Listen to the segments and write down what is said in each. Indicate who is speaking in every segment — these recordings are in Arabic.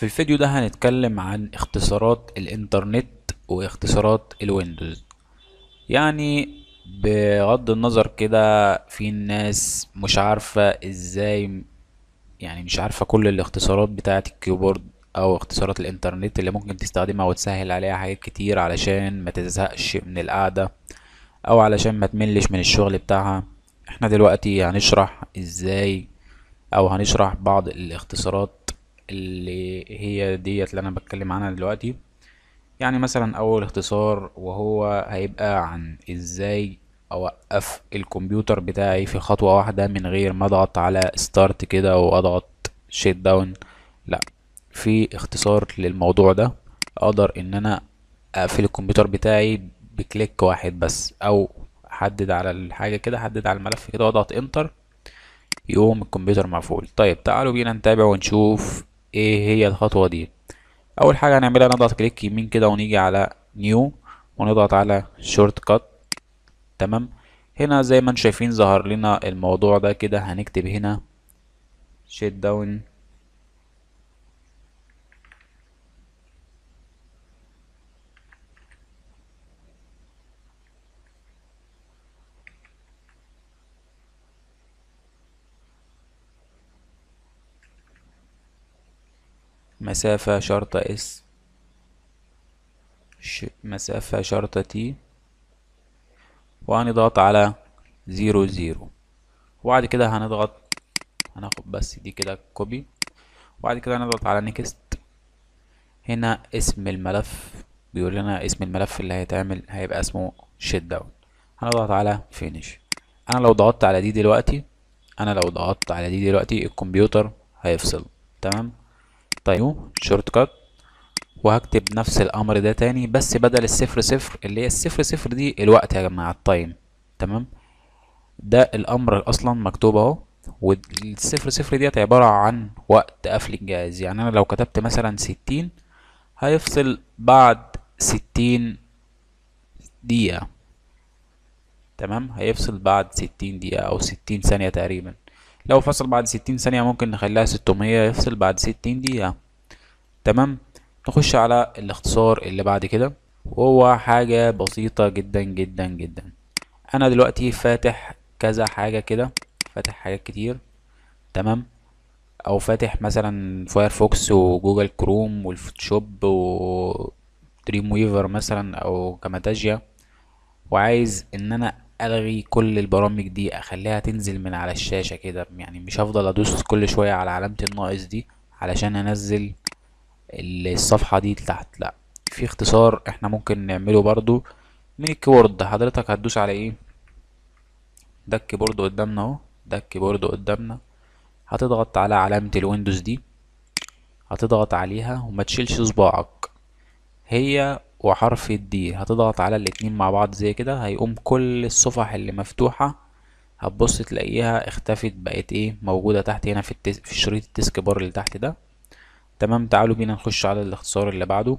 Speaker 1: في الفيديو ده هنتكلم عن اختصارات الانترنت واختصارات الويندوز يعني بغض النظر كده في ناس مش عارفة ازاي يعني مش عارفة كل الاختصارات بتاعة الكيبورد او اختصارات الانترنت اللي ممكن تستخدمها وتسهل عليها حاجات كتير علشان ما تزهقش من القعدة او علشان ما تملش من الشغل بتاعها احنا دلوقتي هنشرح ازاي او هنشرح بعض الاختصارات اللي هي ديت اللي انا بتكلم عنها دلوقتي يعني مثلا اول اختصار وهو هيبقى عن ازاي اوقف الكمبيوتر بتاعي في خطوة واحدة من غير ما اضغط على ستارت كده واضغط شيت داون لا في اختصار للموضوع ده اقدر ان انا اقفل الكمبيوتر بتاعي بكليك واحد بس او احدد على الحاجة كده احدد على الملف كده واضغط انتر يقوم الكمبيوتر مقفول طيب تعالوا بينا نتابع ونشوف ايه هي الخطوة دي اول حاجة هنعملها نضغط كليك يمين كده ونيجي على نيو ونضغط على شورت كات تمام هنا زي ما انتم شايفين ظهر لنا الموضوع ده كده هنكتب هنا شيت داون مسافة شرطة اس مسافة شرطة تي وهنضغط على زيرو زيرو وبعد كده هنضغط هناخد بس دي كده كوبي وبعد كده هنضغط على نيكست هنا اسم الملف بيقول لنا اسم الملف اللي هيتعمل هيبقى اسمه شيت داون هنضغط على فينيش انا لو ضغطت على دي دلوقتي انا لو ضغطت على دي دلوقتي الكمبيوتر هيفصل تمام طيب شورت كات وهكتب نفس الامر ده تاني بس بدل الصفر صفر اللي هي الصفر صفر دي الوقت يا جماعه التايم تمام ده الامر اصلا مكتوب اهو والصفر صفر ديت عباره عن وقت قفل الجهاز يعني انا لو كتبت مثلا ستين هيفصل بعد ستين دقيقه تمام هيفصل بعد ستين دقيقه او ستين ثانيه تقريبا لو فصل بعد ستين ثانية ممكن نخليها ستمية يفصل بعد ستين دقيقة تمام نخش على الاختصار اللي بعد كده وهو حاجة بسيطة جدا جدا جدا انا دلوقتي فاتح كذا حاجة كده فاتح حاجات كتير تمام او فاتح مثلا فايرفوكس وجوجل كروم والفوتوشوب و دريم ويفر مثلا او كاماتاجيا وعايز ان انا الغي كل البرامج دي اخليها تنزل من على الشاشة كده يعني مش هفضل ادوس كل شوية على علامة الناقص دي علشان انزل الصفحة دي لتحت لا في اختصار احنا ممكن نعمله برضو من الكيبورد حضرتك هتدوس على ايه ده الكيبورد قدامنا اهو ده الكيبورد قدامنا هتضغط على علامة الويندوز دي هتضغط عليها وما تشيلش صباعك هي وحرف الدي هتضغط على الاتنين مع بعض زي كده هيقوم كل الصفح اللي مفتوحة هتبص تلاقيها اختفت بقت ايه موجودة تحت هنا في, التس... في شريط التسك بار اللي تحت ده تمام تعالوا بينا نخش على الاختصار اللي بعده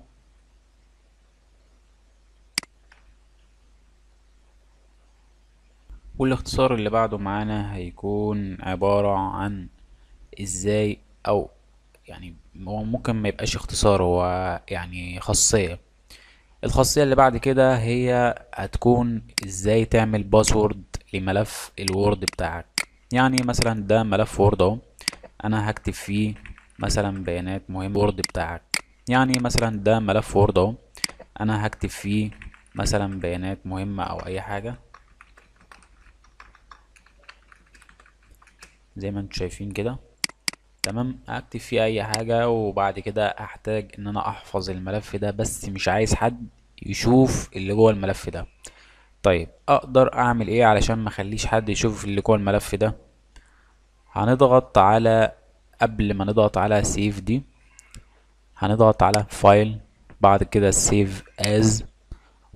Speaker 1: والاختصار اللي بعده معانا هيكون عبارة عن ازاي او يعني هو ممكن ما يبقاش اختصار هو يعني خاصية الخاصية اللي بعد كده هي هتكون ازاي تعمل باسورد لملف الوورد بتاعك يعني مثلا ده ملف وورد اهو انا هكتب فيه مثلا بيانات مهمة وورد بتاعك يعني مثلا ده ملف وورد اهو انا هكتب فيه مثلا بيانات مهمة او اي حاجة زي ما انتم شايفين كده تمام اكتب فيه اي حاجة وبعد كده هحتاج ان انا احفظ الملف ده بس مش عايز حد يشوف اللي جوه الملف ده طيب اقدر اعمل ايه علشان ما اخليش حد يشوف اللي جوه الملف ده هنضغط على قبل ما نضغط على سيف دي هنضغط على فايل بعد كده سيف از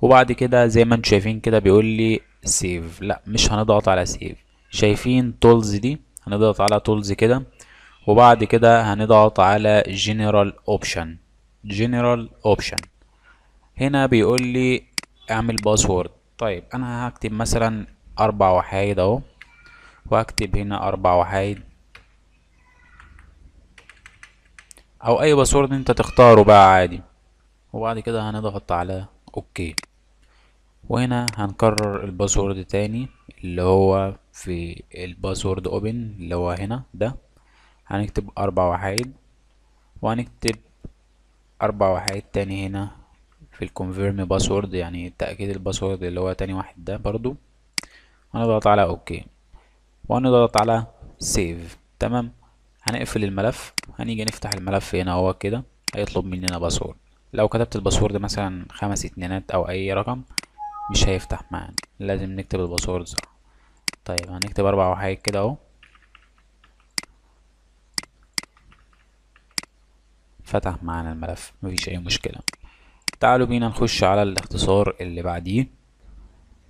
Speaker 1: وبعد كده زي ما انتم شايفين كده بيقول لي سيف لا مش هنضغط على سيف شايفين تولز دي هنضغط على تولز كده وبعد كده هنضغط على General Option General Option هنا بيقول لي اعمل باسورد طيب انا هكتب مثلا اربع وحايد اهو وهكتب هنا اربع وحايد او اي باسورد انت تختاره بقى عادي وبعد كده هنضغط على اوكي وهنا هنكرر الباسورد تاني اللي هو في الباسورد اوبن اللي هو هنا ده هنكتب أربع وحايد وهنكتب أربع وحايد تاني هنا في الكونفيرم باسورد يعني تأكيد الباسورد اللي هو تاني واحد ده برضو هنضغط على أوكي وهنضغط على سيف تمام هنقفل الملف هنيجي نفتح الملف هنا اهو كده هيطلب مننا باسورد لو كتبت الباسورد مثلا خمس اتنينات او اي رقم مش هيفتح معانا لازم نكتب الباسورد صح طيب هنكتب اربع وحايد كده اهو فتح معانا الملف مفيش اي مشكلة تعالوا بينا نخش على الاختصار اللي بعديه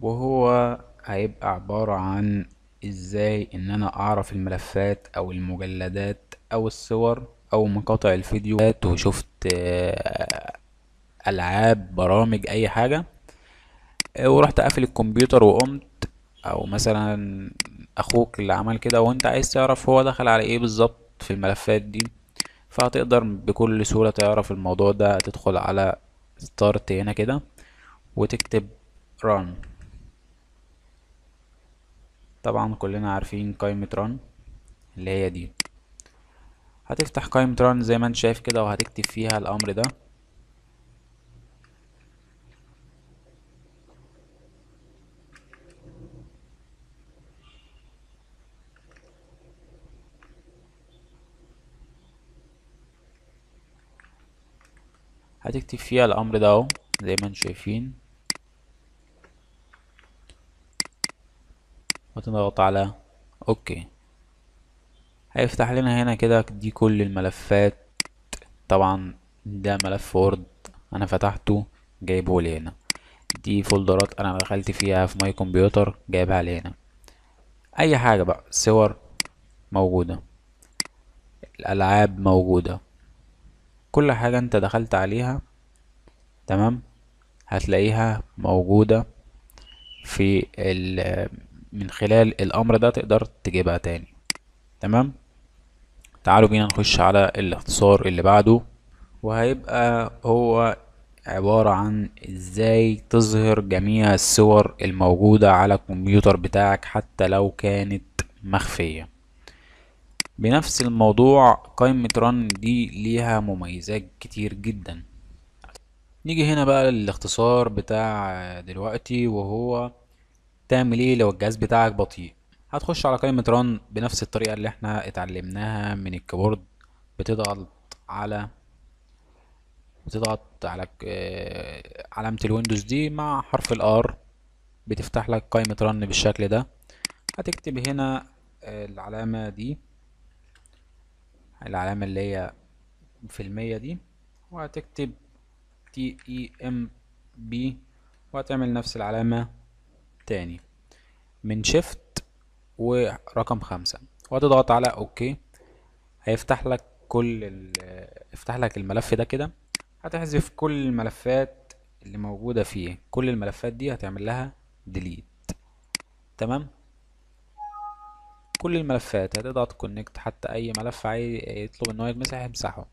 Speaker 1: وهو هيبقى عبارة عن ازاي ان انا اعرف الملفات او المجلدات او الصور او مقاطع الفيديوهات وشفت آه، العاب برامج اي حاجة آه، ورحت قافل الكمبيوتر وقمت او مثلا اخوك اللي عمل كده وانت عايز تعرف هو دخل على ايه بالظبط في الملفات دي فهتقدر بكل سهولة تعرف الموضوع ده تدخل على start هنا كده وتكتب run طبعا كلنا عارفين قائمة run اللي هي دي هتفتح قائمة run زي ما انت شايف كده وهتكتب فيها الأمر ده هتكتب فيها الأمر ده اهو زي ما انتم شايفين وتضغط على اوكي هيفتح لنا هنا كده دي كل الملفات طبعا ده ملف وورد انا فتحته جايبه لي هنا دي فولدرات انا دخلت فيها في ماي كمبيوتر جايبها لي هنا اي حاجه بقى صور موجوده الالعاب موجوده كل حاجة انت دخلت عليها تمام هتلاقيها موجودة في ال من خلال الامر ده تقدر تجيبها تاني تمام تعالوا بينا نخش على الاختصار اللي بعده وهيبقى هو عبارة عن ازاي تظهر جميع الصور الموجودة على الكمبيوتر بتاعك حتى لو كانت مخفية بنفس الموضوع قائمة رن دي ليها مميزات كتير جدا نيجي هنا بقى للاختصار بتاع دلوقتي وهو تعمل ايه لو الجهاز بتاعك بطيء هتخش على قائمة رن بنفس الطريقة اللي احنا اتعلمناها من الكيبورد بتضغط على بتضغط على آه، علامة الويندوز دي مع حرف الار بتفتح لك قائمة رن بالشكل ده هتكتب هنا آه، العلامة دي العلامة اللي هي في المية دي وهتكتب تي اي ام بي وهتعمل نفس العلامة تاني من شيفت ورقم خمسة وهتضغط على اوكي هيفتح لك كل افتح لك الملف ده كده هتحذف كل الملفات اللي موجودة فيه كل الملفات دي هتعمل لها ديليت تمام كل الملفات هتضغط كونكت حتى اي ملف عايز يطلب ان هو يتمسح يمسحه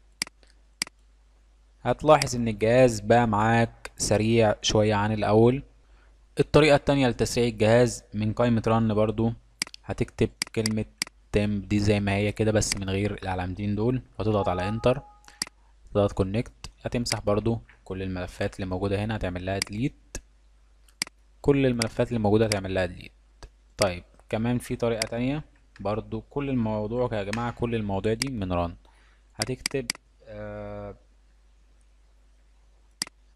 Speaker 1: هتلاحظ ان الجهاز بقى معاك سريع شوية عن الاول الطريقة التانية لتسريع الجهاز من قائمة رن برضو هتكتب كلمة تم دي زي ما هي كده بس من غير العلامتين دول وتضغط على انتر تضغط كونكت هتمسح برضو كل الملفات اللي موجودة هنا هتعمل لها ديليت كل الملفات اللي موجودة هتعمل لها ديليت طيب كمان في طريقة تانية برضو كل الموضوع يا جماعة كل المواضيع دي من ران هتكتب آه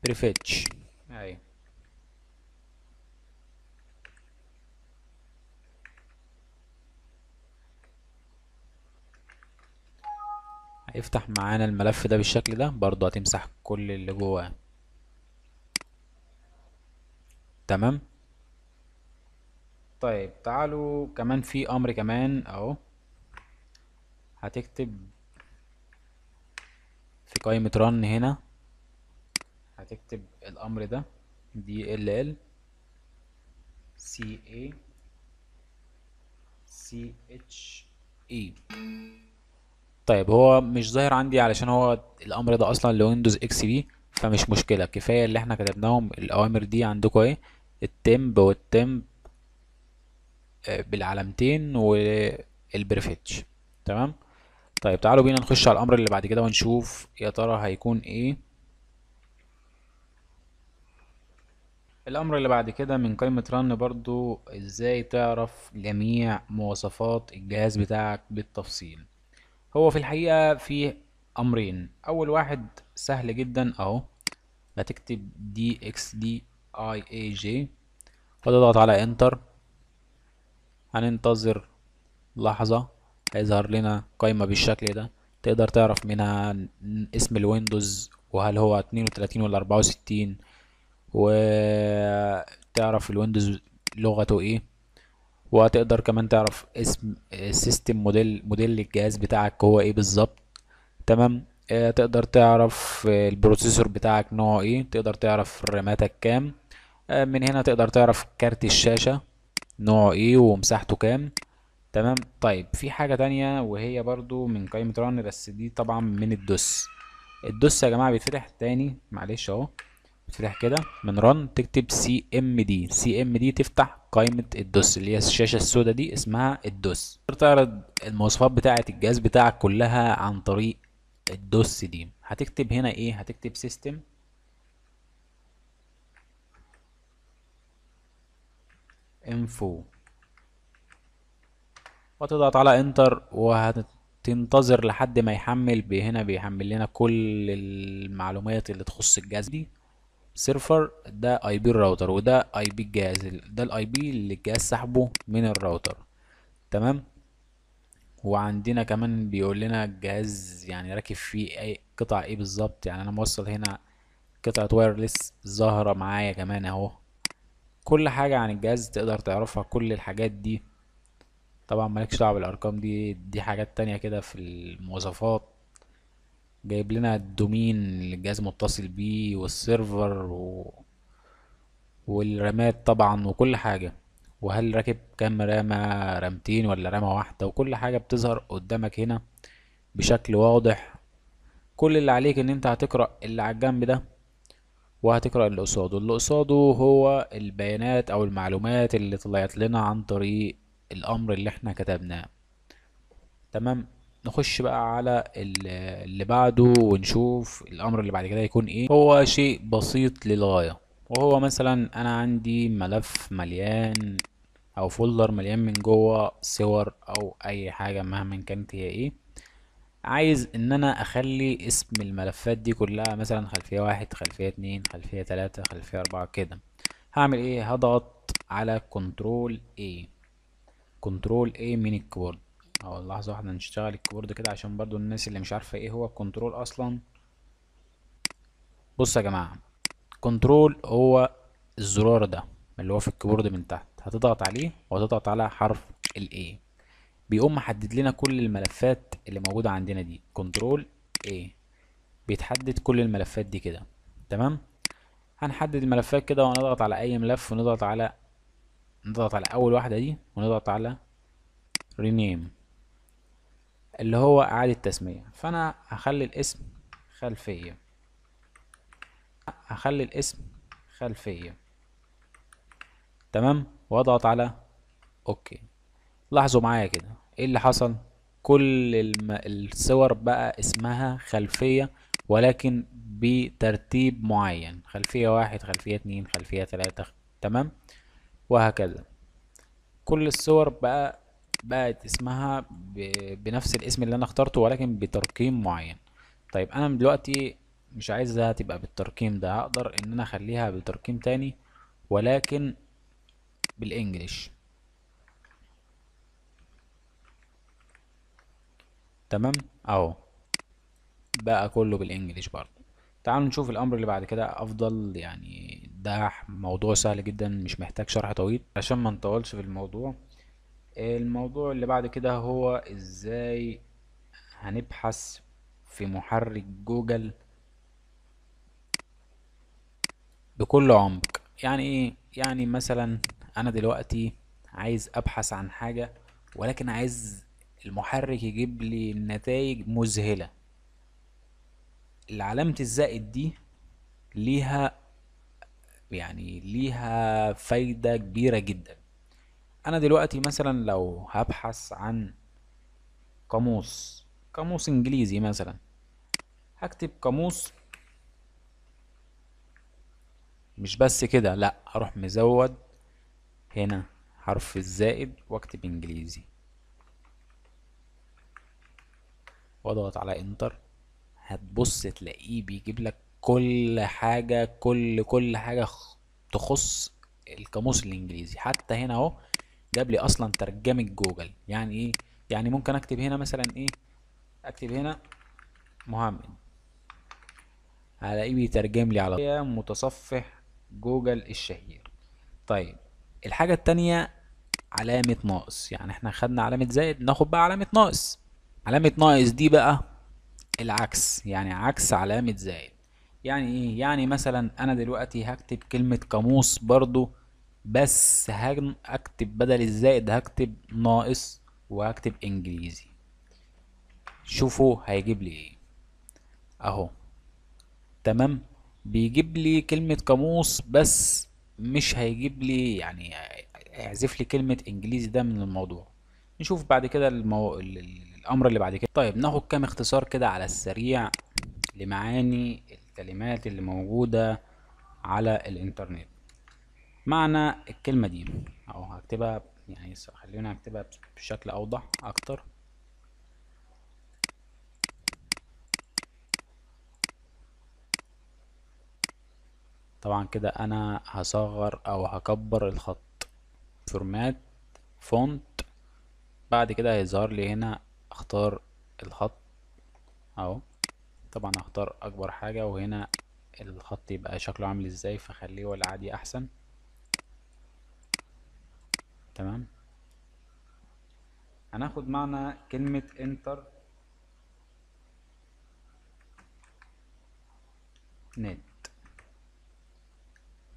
Speaker 1: prefetch ايوه هيفتح معانا الملف ده بالشكل ده برضو هتمسح كل اللي جواه تمام طيب تعالوا كمان في امر كمان اهو هتكتب في قائمة رن هنا هتكتب الامر ده دي ال ال سي اي سي اتش اي طيب هو مش ظاهر عندي علشان هو الامر ده اصلا لويندوز اكس بي فمش مشكلة كفاية اللي احنا كتبناهم الاوامر دي عندكم ايه التمب والتمب بالعلامتين والبريفيتش تمام طيب تعالوا بينا نخش على الامر اللي بعد كده ونشوف يا ترى هيكون ايه الامر اللي بعد كده من قائمة رن برضو ازاي تعرف جميع مواصفات الجهاز بتاعك بالتفصيل هو في الحقيقة في امرين اول واحد سهل جدا اهو هتكتب دي اكس دي اي اي جي وتضغط على انتر هننتظر لحظة هيظهر لنا قائمة بالشكل ده تقدر تعرف منها اسم الويندوز وهل هو 32 ولا 64 وتعرف الويندوز لغته ايه وهتقدر كمان تعرف اسم السيستم موديل موديل الجهاز بتاعك هو ايه بالظبط تمام آه، تقدر تعرف البروسيسور بتاعك نوعه ايه تقدر تعرف راماتك كام آه، من هنا تقدر تعرف كارت الشاشة نوعه ايه ومساحته كام تمام طيب في حاجة تانية وهي برضو من قائمة ران بس دي طبعا من الدوس الدوس يا جماعة بيتفتح تاني معلش اهو بيتفتح كده من ران تكتب سي ام دي سي ام دي تفتح قائمة الدوس اللي هي الشاشة السوداء دي اسمها الدوس تعرض المواصفات بتاعة الجهاز بتاعك كلها عن طريق الدوس دي هتكتب هنا ايه هتكتب سيستم info وتضغط على انتر وهتنتظر لحد ما يحمل هنا بيحمل لنا كل المعلومات اللي تخص الجهاز دي سيرفر ده اي بي الراوتر وده اي بي الجهاز ده الاي بي اللي الجهاز سحبه من الراوتر تمام وعندنا كمان بيقول لنا الجهاز يعني راكب فيه اي قطع ايه بالظبط يعني انا موصل هنا قطعة وايرلس ظاهرة معايا كمان اهو كل حاجة عن الجهاز تقدر تعرفها كل الحاجات دي طبعا مالكش دعوة بالأرقام دي دي حاجات تانية كده في المواصفات جايب لنا الدومين اللي الجهاز متصل بيه والسيرفر و... والرامات طبعا وكل حاجة وهل راكب كام رامة رامتين ولا رامة واحدة وكل حاجة بتظهر قدامك هنا بشكل واضح كل اللي عليك ان انت هتقرأ اللي على الجنب ده وهتقرأ اللي قصاده اللي قصاده هو البيانات أو المعلومات اللي طلعت لنا عن طريق الأمر اللي احنا كتبناه تمام نخش بقى على اللي بعده ونشوف الأمر اللي بعد كده يكون إيه هو شيء بسيط للغاية وهو مثلا أنا عندي ملف مليان أو فولدر مليان من جوه صور أو أي حاجة مهما كانت هي إيه عايز ان انا اخلي اسم الملفات دي كلها مثلا خلفية واحد خلفية اتنين خلفية تلاتة خلفية اربعة كده هعمل ايه هضغط على كنترول A كنترول A من الكيبورد اهو لحظة واحدة نشتغل الكيبورد كده عشان برضو الناس اللي مش عارفة ايه هو الكنترول اصلا بص يا جماعة كنترول هو الزرار ده اللي هو في الكيبورد من تحت هتضغط عليه وهتضغط على حرف الاي بيقوم محدد لنا كل الملفات اللي موجودة عندنا دي كنترول A بيتحدد كل الملفات دي كده تمام هنحدد الملفات كده ونضغط على أي ملف ونضغط على نضغط على أول واحدة دي ونضغط على rename اللي هو إعادة تسمية فأنا هخلي الاسم خلفية هخلي الاسم خلفية تمام واضغط على اوكي لاحظوا معايا كده ايه اللي حصل كل الم... الصور بقى اسمها خلفية ولكن بترتيب معين خلفية واحد خلفية اتنين خلفية تلاتة تمام وهكذا كل الصور بقى بقت اسمها ب... بنفس الاسم اللي انا اخترته ولكن بترقيم معين طيب انا دلوقتي مش عايزها تبقى بالترقيم ده هقدر ان انا اخليها بترقيم تاني ولكن بالانجلش تمام اهو بقى كله بالانجليش برضو تعالوا نشوف الامر اللي بعد كده افضل يعني ده موضوع سهل جدا مش محتاج شرح طويل عشان ما نطولش في الموضوع الموضوع اللي بعد كده هو ازاي هنبحث في محرك جوجل بكل عمق يعني ايه يعني مثلا انا دلوقتي عايز ابحث عن حاجه ولكن عايز المحرك يجيب لي نتائج مذهلة العلامة الزائد دي ليها يعني ليها فايدة كبيرة جدا أنا دلوقتي مثلا لو هبحث عن قاموس قاموس إنجليزي مثلا هكتب قاموس مش بس كده لأ هروح مزود هنا حرف الزائد واكتب إنجليزي واضغط على انتر هتبص تلاقيه بيجيب لك كل حاجة كل كل حاجة تخص القاموس الانجليزي حتى هنا اهو جاب لي اصلا ترجمة جوجل يعني ايه يعني ممكن اكتب هنا مثلا ايه اكتب هنا محمد هلاقيه بيترجم لي على متصفح جوجل الشهير طيب الحاجة التانية علامة ناقص يعني احنا خدنا علامة زائد ناخد بقى علامة ناقص علامة ناقص دي بقى العكس يعني عكس علامة زائد يعني ايه يعني مثلا انا دلوقتي هكتب كلمة قاموس برضو بس هكتب بدل الزائد هكتب ناقص وهكتب انجليزي شوفوا هيجيب لي ايه اهو تمام بيجيب لي كلمة قاموس بس مش هيجيب لي يعني اعزف لي كلمة انجليزي ده من الموضوع نشوف بعد كده المو... الامر اللي بعد كده طيب ناخد كام اختصار كده على السريع لمعاني الكلمات اللي موجودة على الانترنت معنى الكلمة دي اهو هكتبها يعني خلينا اكتبها بشكل اوضح اكتر طبعا كده انا هصغر او هكبر الخط فورمات فونت بعد كده هيظهر لي هنا اختار الخط اهو طبعا هختار اكبر حاجة وهنا الخط يبقى شكله عامل ازاي فخليه هو العادي احسن تمام هناخد معنا كلمة انتر نت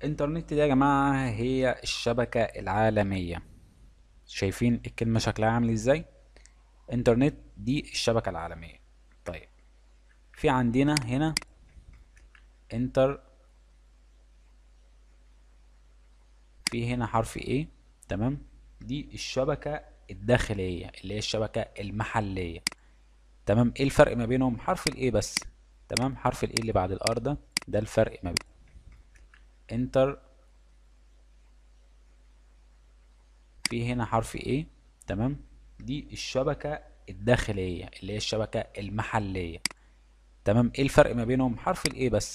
Speaker 1: انترنت دي يا جماعة هي الشبكة العالمية شايفين الكلمة شكلها عامل ازاي؟ انترنت دي الشبكة العالمية طيب في عندنا هنا انتر في هنا حرف A تمام دي الشبكة الداخلية اللي هي الشبكة المحلية تمام ايه الفرق ما بينهم حرف الايه بس تمام حرف الايه اللي بعد الار ده ده الفرق ما بين انتر في هنا حرف A تمام دي الشبكة الداخلية اللي هي الشبكة المحلية تمام ايه الفرق ما بينهم حرف الايه بس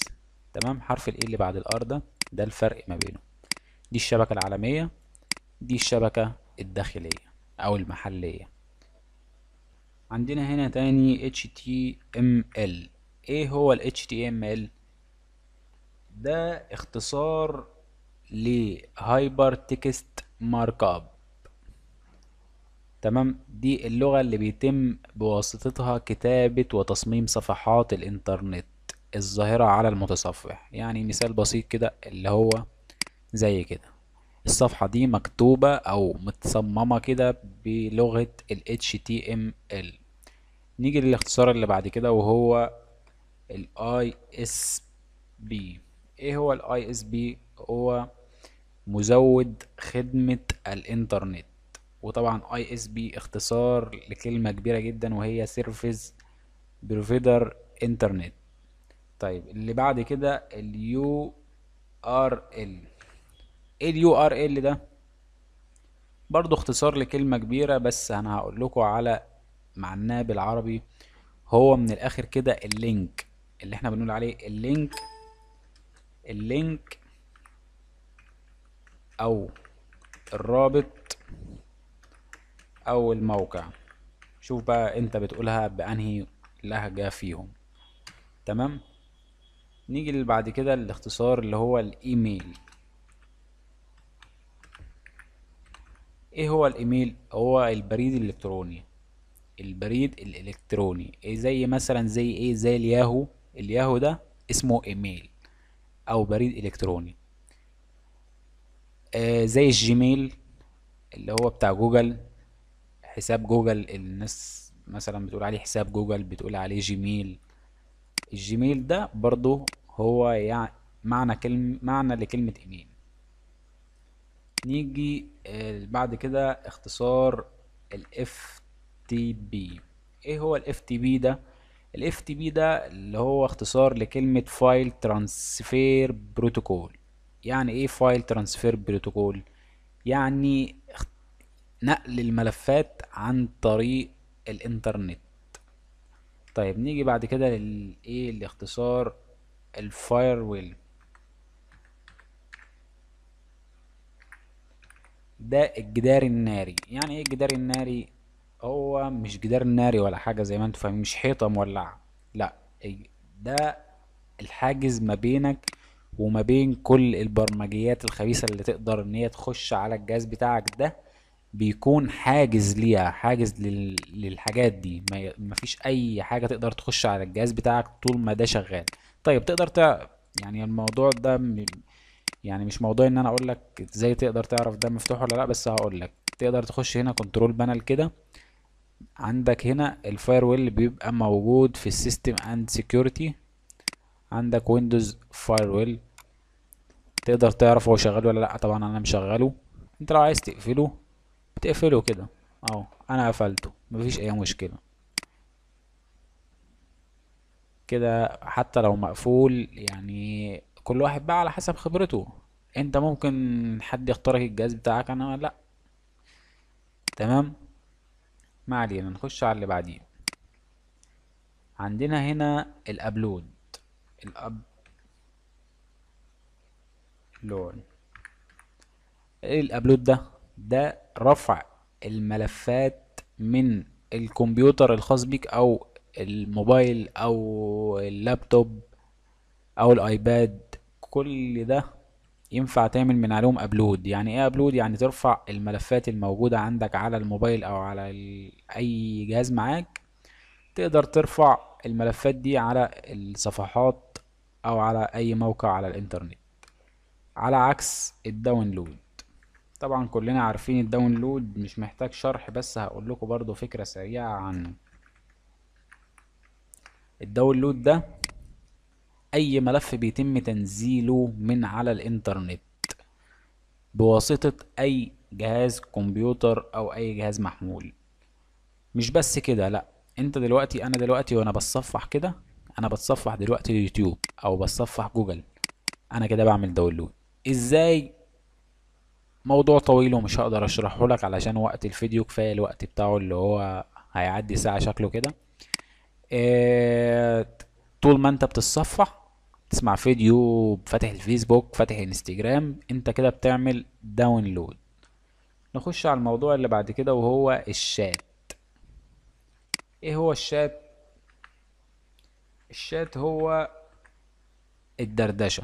Speaker 1: تمام حرف الايه اللي بعد الار ده ده الفرق ما بينهم دي الشبكة العالمية دي الشبكة الداخلية او المحلية عندنا هنا تاني HTML ايه هو ال HTML ده اختصار لهايبر تكست ماركاب تمام دي اللغة اللي بيتم بواسطتها كتابة وتصميم صفحات الإنترنت الظاهرة على المتصفح يعني مثال بسيط كده اللي هو زي كده الصفحة دي مكتوبة أو متصممة كده بلغة ال HTML نيجي للاختصار اللي بعد كده وهو ال ISP إيه هو ال ISP هو مزود خدمة الإنترنت وطبعا اي اس بي اختصار لكلمه كبيره جدا وهي سيرفيس بروفيدر انترنت طيب اللي بعد كده اليو ار ال ايه اليو ار ال ده برضو اختصار لكلمه كبيره بس انا هقول لكم على معناه بالعربي هو من الاخر كده اللينك اللي احنا بنقول عليه اللينك اللينك او الرابط أو الموقع شوف بقى أنت بتقولها بأنهي لهجة فيهم تمام نيجي بعد كده الاختصار اللي هو الإيميل إيه هو الإيميل؟ هو البريد الإلكتروني البريد الإلكتروني إيه زي مثلا زي إيه زي الياهو الياهو ده اسمه إيميل أو بريد إلكتروني آه زي الجيميل اللي هو بتاع جوجل حساب جوجل الناس مثلا بتقول عليه حساب جوجل بتقول عليه جيميل الجيميل ده برضو هو يعني معنى كلمة معنى لكلمة ايميل نيجي آه، بعد كده اختصار الاف تي بي ايه هو الاف تي بي ده الاف تي بي ده اللي هو اختصار لكلمة فايل ترانسفير بروتوكول يعني ايه فايل ترانسفير بروتوكول يعني نقل الملفات عن طريق الانترنت طيب نيجي بعد كده للايه الاختصار الفايرويل ده الجدار الناري يعني ايه الجدار الناري هو مش جدار ناري ولا حاجه زي ما انتوا فاهمين مش حيطه مولعه لا إيه؟ ده الحاجز ما بينك وما بين كل البرمجيات الخبيثه اللي تقدر ان هي تخش على الجهاز بتاعك ده بيكون حاجز ليها حاجز للحاجات دي ما مفيش اي حاجه تقدر تخش على الجهاز بتاعك طول ما ده شغال طيب تقدر تع... يعني الموضوع ده م... يعني مش موضوع ان انا اقول لك ازاي تقدر تعرف ده مفتوح ولا لا بس هقول لك تقدر تخش هنا كنترول بانل كده عندك هنا الفاير ويل بيبقى موجود في السيستم اند سيكيورتي عندك ويندوز فاير ويل تقدر تعرف هو شغال ولا لا طبعا انا مشغله انت لو عايز تقفله بتقفله كده اهو انا قفلته مفيش اي مشكله كده حتى لو مقفول يعني كل واحد بقى على حسب خبرته انت ممكن حد يخترق الجهاز بتاعك انا لا تمام ما علينا نخش على اللي بعديه عندنا هنا الابلود الاب لون ايه الابلود ده ده رفع الملفات من الكمبيوتر الخاص بيك او الموبايل او اللابتوب او الايباد كل ده ينفع تعمل من عليهم ابلود يعني ايه ابلود يعني ترفع الملفات الموجودة عندك على الموبايل او على اي جهاز معاك تقدر ترفع الملفات دي على الصفحات او على اي موقع على الانترنت على عكس الداونلود طبعا كلنا عارفين الداونلود مش محتاج شرح بس هقول لكم برضو فكرة سريعة عنه الداونلود ده اي ملف بيتم تنزيله من على الانترنت بواسطة اي جهاز كمبيوتر او اي جهاز محمول مش بس كده لا انت دلوقتي انا دلوقتي وانا بتصفح كده انا بتصفح دلوقتي اليوتيوب او بتصفح جوجل انا كده بعمل داونلود ازاي موضوع طويل ومش هقدر اشرحه لك علشان وقت الفيديو كفايه الوقت بتاعه اللي هو هيعدي ساعه شكله كده اه طول ما انت بتتصفح تسمع فيديو فاتح الفيسبوك فاتح الانستجرام انت كده بتعمل داونلود نخش على الموضوع اللي بعد كده وهو الشات ايه هو الشات الشات هو الدردشه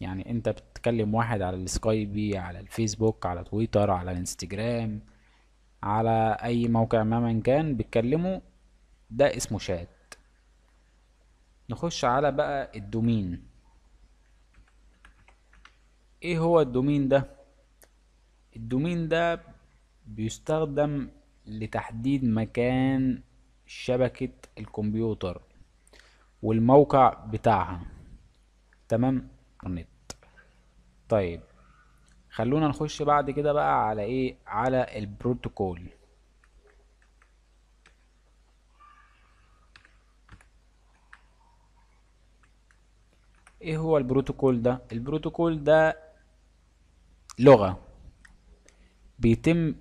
Speaker 1: يعني انت بتكلم واحد على السكايبي على الفيسبوك على تويتر على الانستجرام على اي موقع مهما كان بتكلمه ده اسمه شات نخش على بقى الدومين ايه هو الدومين ده الدومين ده بيستخدم لتحديد مكان شبكة الكمبيوتر والموقع بتاعها تمام النت طيب خلونا نخش بعد كده بقى على ايه على البروتوكول ايه هو البروتوكول ده البروتوكول ده لغة بيتم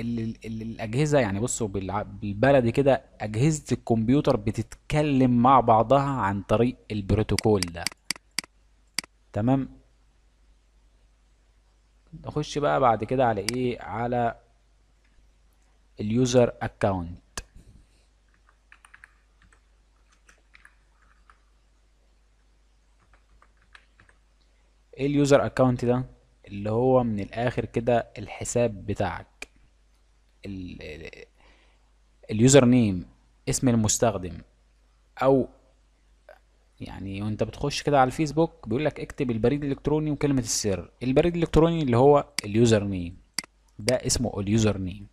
Speaker 1: اللي الاجهزه يعني بصوا بالبلدي كده اجهزه الكمبيوتر بتتكلم مع بعضها عن طريق البروتوكول ده تمام نخش بقى بعد كده على ايه على اليوزر اكونت ايه اليوزر اكونت ده اللي هو من الاخر كده الحساب بتاعك اليوزر نيم اسم المستخدم او يعني وانت بتخش كده على الفيسبوك بيقول لك اكتب البريد الالكتروني وكلمه السر البريد الالكتروني اللي هو اليوزر نيم ده اسمه اليوزر نيم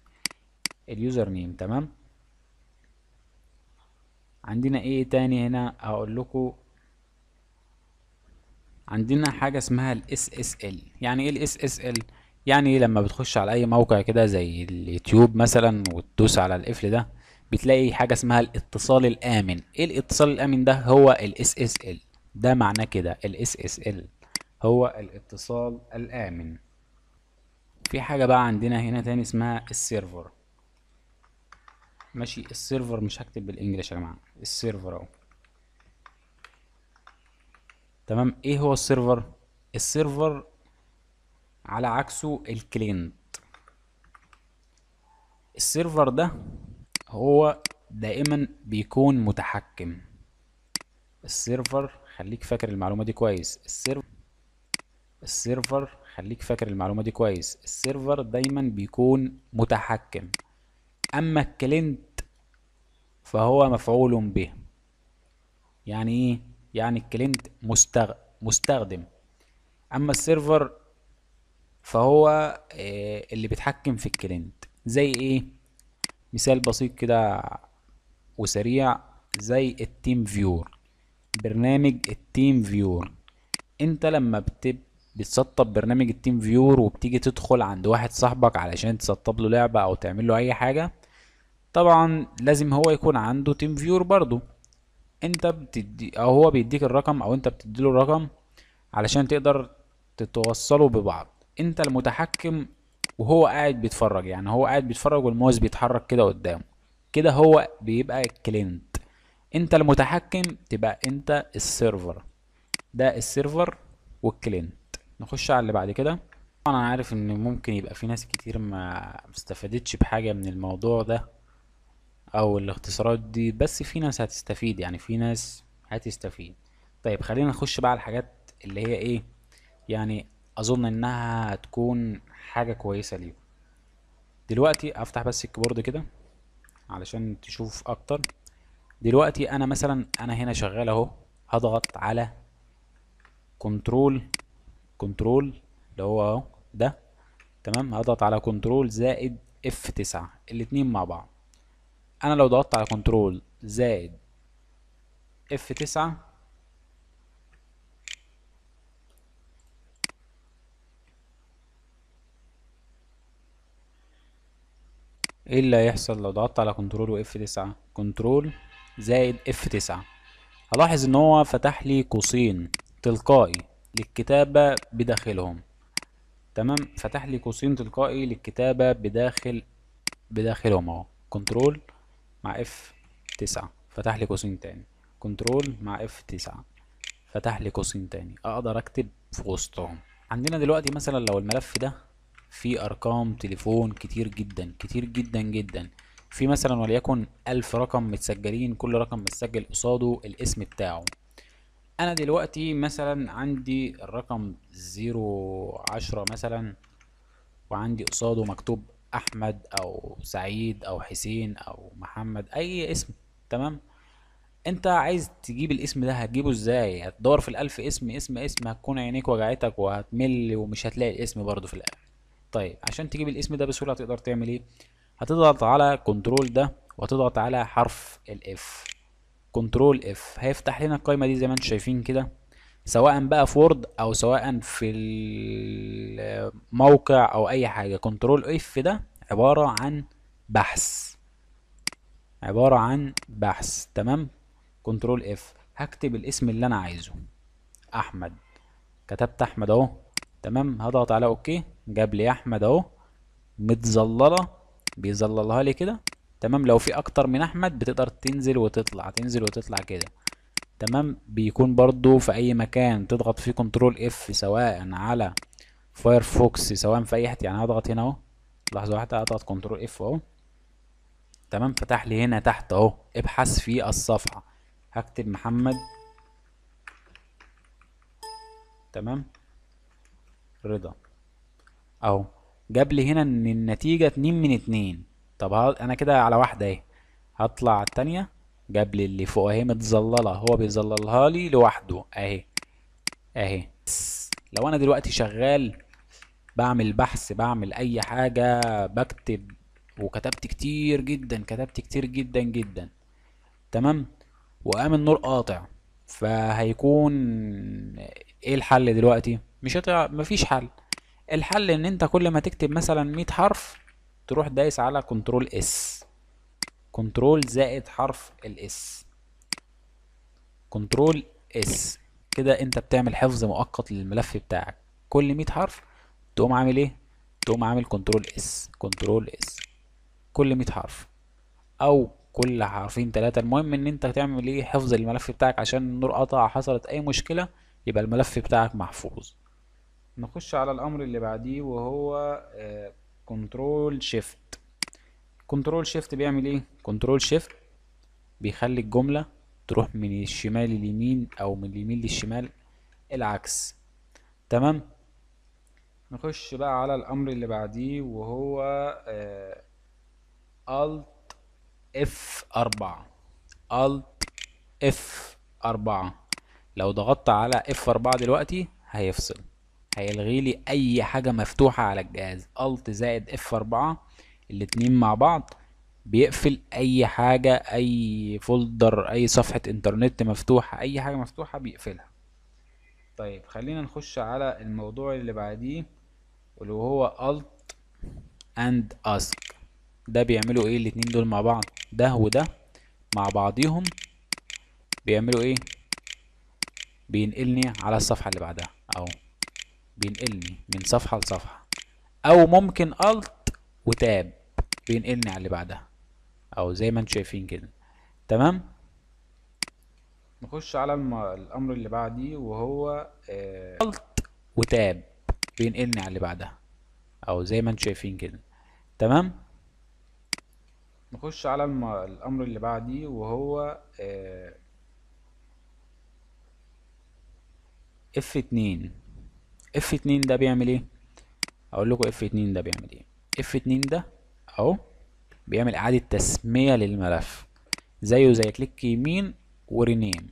Speaker 1: اليوزر نيم تمام عندنا ايه تاني هنا هقول لكم عندنا حاجه اسمها الاس اس ال يعني ايه الاس اس ال يعني لما بتخش على اي موقع كده زي اليوتيوب مثلا وتدوس على القفل ده بتلاقي حاجه اسمها الاتصال الامن ايه الاتصال الامن ده هو الاس اس ال ده معناه كده الاس اس ال هو الاتصال الامن في حاجه بقى عندنا هنا تاني اسمها السيرفر ماشي السيرفر مش هكتب بالانجلش يا جماعه السيرفر اهو تمام ايه هو السيرفر السيرفر على عكسه الكلينت السيرفر ده هو دائما بيكون متحكم السيرفر خليك فاكر المعلومه دي كويس السيرفر السيرفر خليك فاكر المعلومه دي كويس السيرفر دايما بيكون متحكم اما الكلينت فهو مفعول به يعني ايه يعني الكلينت مستغ... مستخدم اما السيرفر فهو آه، اللي بيتحكم في الكلينت زي ايه مثال بسيط كده وسريع زي التيم فيور برنامج التيم فيور انت لما بتب بتسطب برنامج التيم فيور وبتيجي تدخل عند واحد صاحبك علشان تسطب له لعبة او تعمل له اي حاجة طبعا لازم هو يكون عنده تيم فيور برضو انت بتدي او هو بيديك الرقم او انت بتديله الرقم علشان تقدر تتوصلوا ببعض انت المتحكم وهو قاعد بيتفرج يعني هو قاعد بيتفرج والماوس بيتحرك كده قدامه كده هو بيبقى كلينت انت المتحكم تبقى انت السيرفر ده السيرفر والكلينت نخش على اللي بعد كده طبعا انا عارف ان ممكن يبقى في ناس كتير ما استفادتش بحاجه من الموضوع ده او الاختصارات دي بس في ناس هتستفيد يعني في ناس هتستفيد طيب خلينا نخش بقى على الحاجات اللي هي ايه يعني اظن انها هتكون حاجه كويسه ليهم دلوقتي افتح بس الكيبورد كده علشان تشوف اكتر دلوقتي انا مثلا انا هنا شغال اهو هضغط على كنترول كنترول اللي هو اهو ده تمام هضغط على كنترول زائد اف 9 الاتنين مع بعض انا لو ضغطت على كنترول زائد اف 9 ايه اللي هيحصل لو ضغطت على كنترول واف 9 كنترول زائد اف 9 هلاحظ ان هو فتح لي قوسين تلقائي للكتابة بداخلهم تمام فتح لي قوسين تلقائي للكتابة بداخل بداخلهم اهو كنترول مع اف 9 فتح لي قوسين تاني كنترول مع اف 9 فتح لي قوسين تاني اقدر اكتب في وسطهم عندنا دلوقتي مثلا لو الملف ده في ارقام تليفون كتير جدا كتير جدا جدا في مثلا وليكن ألف رقم متسجلين كل رقم متسجل قصاده الاسم بتاعه انا دلوقتي مثلا عندي الرقم زيرو عشرة مثلا وعندي قصاده مكتوب احمد او سعيد او حسين او محمد اي اسم تمام انت عايز تجيب الاسم ده هتجيبه ازاي هتدور في الالف اسم اسم اسم هتكون عينيك وجعتك وهتمل ومش هتلاقي الاسم برضو في الالف طيب عشان تجيب الاسم ده بسهوله تقدر تعمل ايه هتضغط على كنترول ده وتضغط على حرف الاف كنترول اف هيفتح لنا القايمه دي زي ما انتم شايفين كده سواء بقى في وورد او سواء في الموقع او اي حاجه كنترول اف ده عباره عن بحث عباره عن بحث تمام كنترول اف هكتب الاسم اللي انا عايزه احمد كتبت احمد اهو تمام هضغط على اوكي جاب لي احمد اهو متظلله بيظللها لي كده تمام لو في اكتر من احمد بتقدر تنزل وتطلع تنزل وتطلع كده تمام بيكون برضو في اي مكان تضغط فيه كنترول اف سواء على فايرفوكس سواء في اي حته يعني هضغط هنا اهو لحظه واحده هضغط كنترول اف اهو تمام فتح لي هنا تحت اهو ابحث في الصفحه هكتب محمد تمام رضا اهو جاب لي هنا ان النتيجه 2 من 2 طب انا كده على واحده اهي هطلع الثانيه جاب لي اللي فوق اهي متظلله هو بيظللها لي لوحده اهي اهي لو انا دلوقتي شغال بعمل بحث بعمل اي حاجه بكتب وكتبت كتير جدا كتبت كتير جدا جدا تمام وقام النور قاطع فهيكون ايه الحل دلوقتي مش هتع... مفيش حل الحل ان انت كل ما تكتب مثلا 100 حرف تروح دايس على كنترول اس كنترول زائد حرف الاس كنترول اس كده انت بتعمل حفظ مؤقت للملف بتاعك كل 100 حرف تقوم عامل ايه تقوم عامل كنترول اس كنترول اس كل 100 حرف او كل حرفين ثلاثة المهم ان انت تعمل ايه حفظ الملف بتاعك عشان النور قطع حصلت اي مشكلة يبقى الملف بتاعك محفوظ نخش على الامر اللي بعديه وهو كنترول شيفت كنترول شيفت بيعمل ايه كنترول شيفت بيخلي الجملة تروح من الشمال لليمين او من اليمين للشمال العكس تمام نخش بقى على الامر اللي بعديه وهو الت اف 4 الت اف 4 لو ضغطت علي اف f4 دلوقتي هيفصل هيلغي لي اي حاجه مفتوحه على الجهاز الت زائد اف اربعة الاتنين مع بعض بيقفل اي حاجه اي فولدر اي صفحه انترنت مفتوحه اي حاجه مفتوحه بيقفلها طيب خلينا نخش على الموضوع اللي بعديه واللي هو الت اند اسك ده بيعملوا ايه الاتنين دول مع بعض ده وده مع بعضيهم بيعملوا ايه بينقلني على الصفحه اللي بعدها اهو بينقلني من صفحة لصفحة أو ممكن الت وتاب بينقلني على اللي بعدها أو زي ما انتم شايفين كده تمام نخش على الم... الأمر اللي بعديه وهو الت آه، وتاب بينقلني على اللي بعدها أو زي ما انتم شايفين كده تمام نخش على الم... الأمر اللي بعديه وهو اف آه، F2 اف 2 ده بيعمل ايه اقول لكم اف 2 ده بيعمل ايه اف 2 ده اهو بيعمل اعاده تسميه للملف زيه زي كليك يمين ورينيم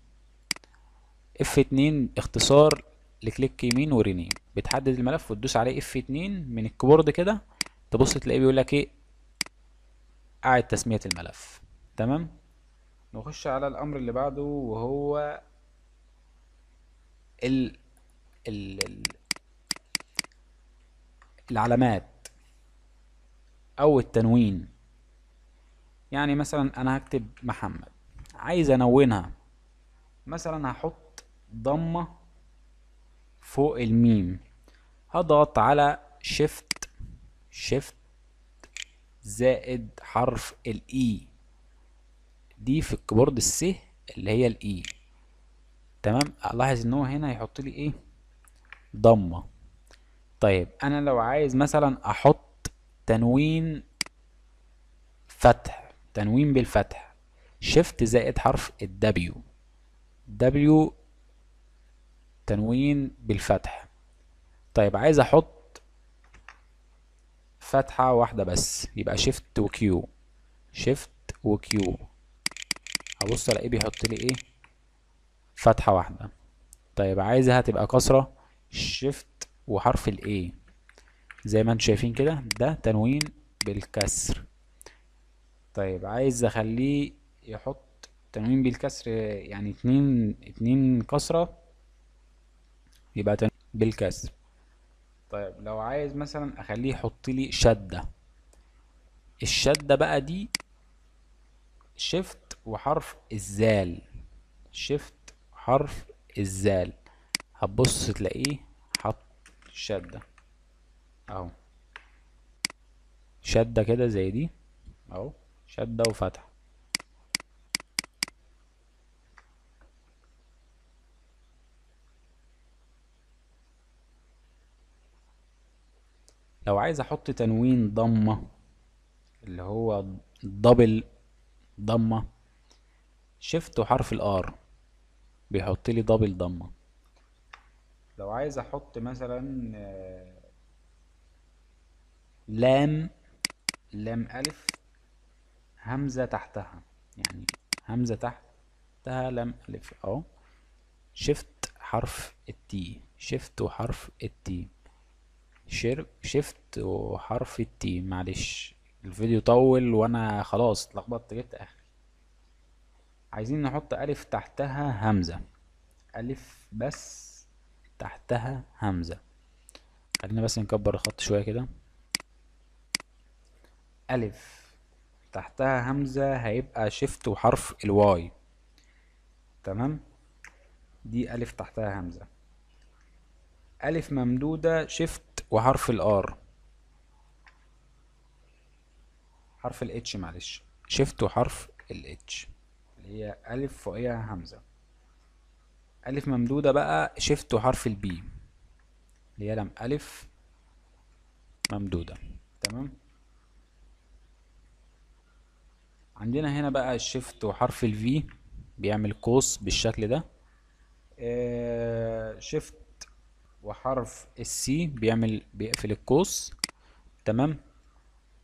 Speaker 1: اف 2 اختصار لكليك يمين ورينيم بتحدد الملف وتدوس عليه اف 2 من الكيبورد كده تبص تلاقيه بيقول لك ايه اعاده تسميه الملف تمام نخش على الامر اللي بعده وهو ال ال العلامات او التنوين يعني مثلا انا هكتب محمد عايز انونها مثلا هحط ضمة فوق الميم هضغط على شيفت شيفت زائد حرف الاي e. دي في الكيبورد السه اللي هي الاي e. تمام الاحظ ان هو هنا هيحط لي ايه ضمه طيب انا لو عايز مثلا احط تنوين فتح تنوين بالفتح شيفت زائد حرف الدبليو دبليو تنوين بالفتح طيب عايز احط فتحة واحدة بس يبقى شيفت وكيو شيفت وكيو هبص الاقيه بيحط لي ايه فتحة واحدة طيب عايزها تبقى كسرة شيفت وحرف الاي زي ما انتم شايفين كده ده تنوين بالكسر طيب عايز اخليه يحط تنوين بالكسر يعني اتنين اتنين كسرة يبقى تنوين بالكسر طيب لو عايز مثلا اخليه يحط لي شدة الشدة بقى دي شيفت وحرف الزال شيفت حرف الزال هتبص تلاقيه شدة اهو شدة كده زي دي اهو شدة وفتحة لو عايز احط تنوين ضمة اللي هو دبل ضمة شيفت وحرف الار بيحط لي دبل ضمه لو عايز احط مثلا آه، لام لام ألف همزة تحتها يعني همزة تحتها لام ألف اهو شيفت حرف التي شيفت وحرف التي شير شيفت وحرف التي معلش الفيديو طول وانا خلاص اتلخبطت جبت اخر عايزين نحط ألف تحتها همزة ألف بس تحتها همزة خلينا بس نكبر الخط شوية كده ألف تحتها همزة هيبقى شيفت وحرف الواي تمام دي ألف تحتها همزة ألف ممدودة شيفت وحرف الآر حرف الاتش معلش شيفت وحرف الاتش اللي هي ألف فوقيها همزة ألف ممدودة بقى شيفت وحرف البي اللي هي لم ألف ممدودة تمام عندنا هنا بقى الشيفت وحرف الفي بيعمل قوس بالشكل ده آه شيفت وحرف السي بيعمل بيقفل القوس تمام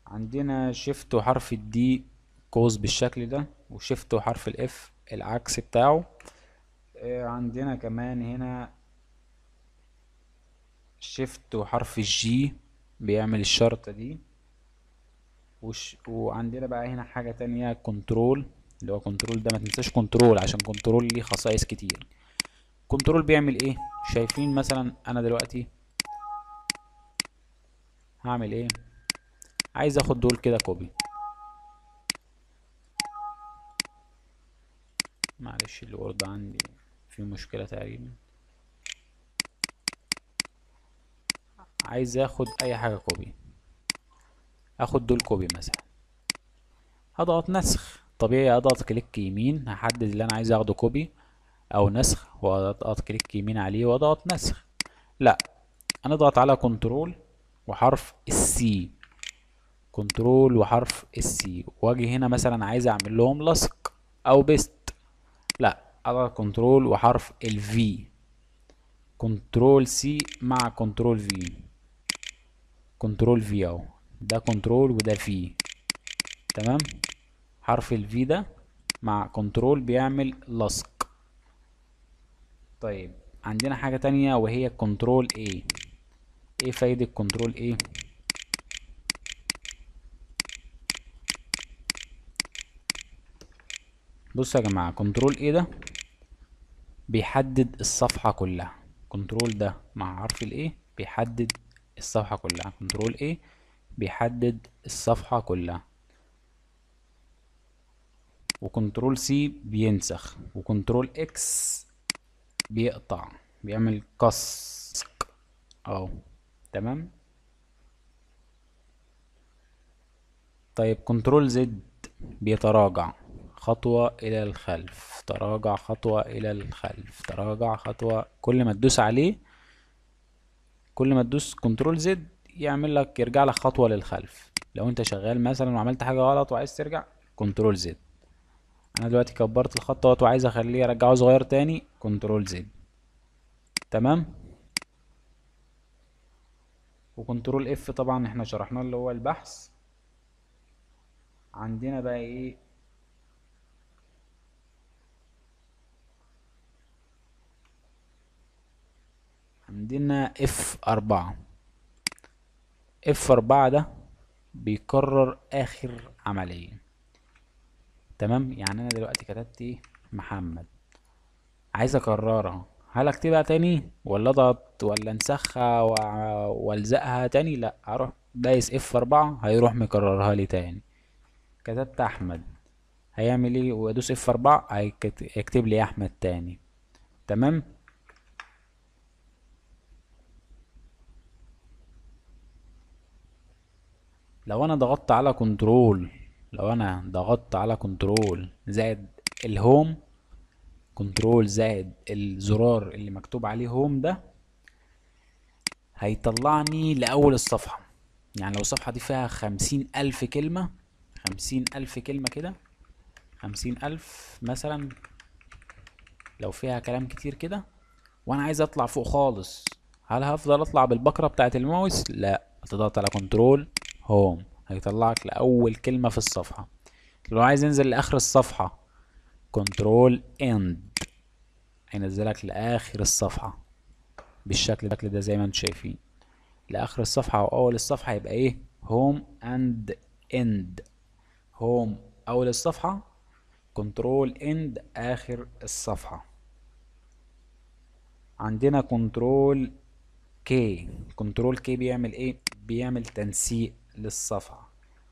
Speaker 1: عندنا شيفت وحرف الدي قوس بالشكل ده وشيفت وحرف الاف العكس بتاعه آه، عندنا كمان هنا شيفت وحرف الجي بيعمل الشرطة دي وش وعندنا بقى هنا حاجة تانية كنترول اللي هو كنترول ده ما تنساش كنترول عشان كنترول ليه خصائص كتير كنترول بيعمل ايه شايفين مثلا انا دلوقتي هعمل ايه عايز اخد دول كده كوبي معلش الورد عندي في مشكلة تقريبا عايز اخد اي حاجة كوبي اخد دول كوبي مثلا هضغط نسخ طبيعي اضغط كليك يمين هحدد اللي انا عايز اخده كوبي او نسخ واضغط كليك يمين عليه واضغط نسخ لا انا اضغط على كنترول وحرف السي كنترول وحرف السي واجي هنا مثلا عايز اعمل لهم لصق او بيست لا اضغط كنترول وحرف V كنترول سي مع كنترول في كنترول في اهو ده كنترول وده في تمام حرف V ده مع كنترول بيعمل لصق طيب عندنا حاجة تانية وهي كنترول ايه ايه فايدة كنترول ايه بصوا يا جماعة كنترول ايه ده بيحدد الصفحة كلها كنترول ده مع حرف ال A بيحدد الصفحة كلها كنترول A بيحدد الصفحة كلها وكنترول سي بينسخ وكنترول اكس بيقطع بيعمل قص اهو تمام طيب كنترول زد بيتراجع خطوة إلى الخلف تراجع خطوة إلى الخلف تراجع خطوة كل ما تدوس عليه كل ما تدوس كنترول زد يعمل لك يرجع لك خطوة للخلف لو انت شغال مثلا وعملت حاجة غلط وعايز ترجع كنترول زد انا دلوقتي كبرت الخط وعايز اخليه ارجعه صغير تاني كنترول زد تمام وكنترول اف طبعا احنا شرحناه اللي هو البحث عندنا بقى ايه عندنا اف أربعة اف أربعة ده بيكرر آخر عملية تمام يعني أنا دلوقتي كتبت إيه؟ محمد عايز أكررها هل أكتبها تاني ولا أضغط ولا أنسخها وألزقها تاني لأ هروح دايس اف أربعة هيروح مكررها لي تاني كتبت أحمد هيعمل ايه وادوس اف أربعة هيكتب لي أحمد تاني تمام لو انا ضغطت على كنترول لو انا ضغطت على كنترول زائد الهوم كنترول زائد الزرار اللي مكتوب عليه هوم ده هيطلعني لاول الصفحه يعني لو الصفحه دي فيها خمسين الف كلمه خمسين الف كلمه كده خمسين الف مثلا لو فيها كلام كتير كده وانا عايز اطلع فوق خالص هل هفضل اطلع بالبكره بتاعه الماوس لا هتضغط على كنترول هوم هيطلعك لأول كلمة في الصفحة لو عايز ينزل لآخر الصفحة كنترول اند هينزلك لآخر الصفحة بالشكل ده زي ما انتم شايفين لآخر الصفحة أو أول الصفحة يبقى ايه هوم اند اند هوم أول الصفحة كنترول اند آخر الصفحة عندنا كنترول كي كنترول كي بيعمل ايه بيعمل تنسيق للصفحة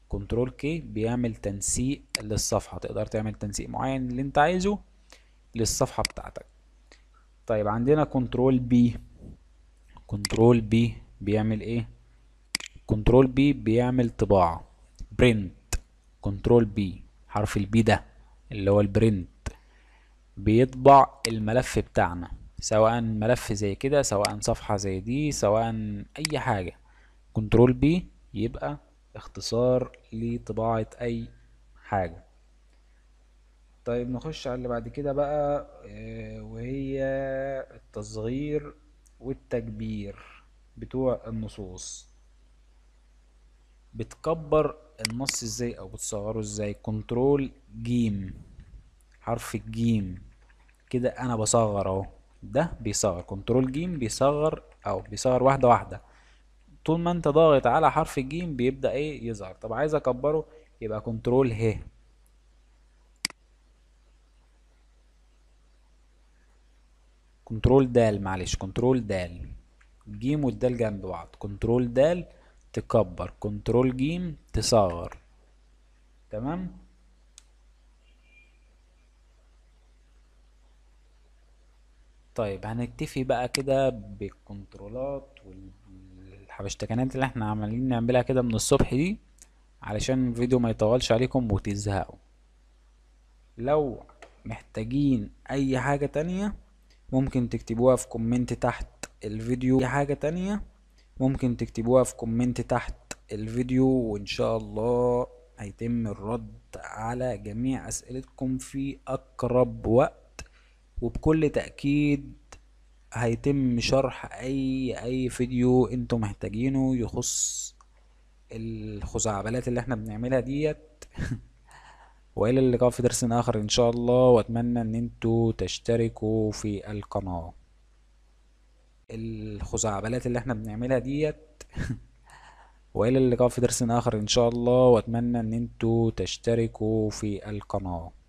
Speaker 1: كنترول كي بيعمل تنسيق للصفحة تقدر تعمل تنسيق معين اللي انت عايزه للصفحة بتاعتك طيب عندنا كنترول بي كنترول بي بيعمل ايه كنترول بي بيعمل طباعة برنت كنترول بي حرف البي ده اللي هو البرنت بيطبع الملف بتاعنا سواء ملف زي كده سواء صفحة زي دي سواء اي حاجة كنترول بي يبقى اختصار لطباعة أي حاجة طيب نخش على اللي بعد كده بقى آه، وهي التصغير والتكبير بتوع النصوص بتكبر النص ازاي او بتصغره ازاي كنترول جيم حرف الجيم كده انا بصغر اهو ده بيصغر كنترول جيم بيصغر او بيصغر واحده واحده طول ما انت ضاغط على حرف الجيم بيبدأ ايه يظهر طب عايز اكبره يبقى كنترول ه كنترول د معلش كنترول د الجيم والدال جنب بعض كنترول د تكبر كنترول جيم تصغر تمام طيب هنكتفي بقى كده بالكنترولات وال الحبشتكنات اللي احنا عمالين نعملها كده من الصبح دي علشان الفيديو ما يطولش عليكم وتزهقوا لو محتاجين اي حاجة تانية ممكن تكتبوها في كومنت تحت الفيديو اي حاجة تانية ممكن تكتبوها في كومنت تحت الفيديو وان شاء الله هيتم الرد على جميع اسئلتكم في اقرب وقت وبكل تأكيد هيتم شرح اي اي فيديو انتم محتاجينه يخص الخزعبلات اللي احنا بنعملها ديت والى اللقاء في درس اخر ان شاء الله واتمنى ان انتوا تشتركوا في القناة الخزعبلات اللي احنا بنعملها ديت والى اللقاء في درس اخر ان شاء الله واتمنى ان انتوا تشتركوا في القناة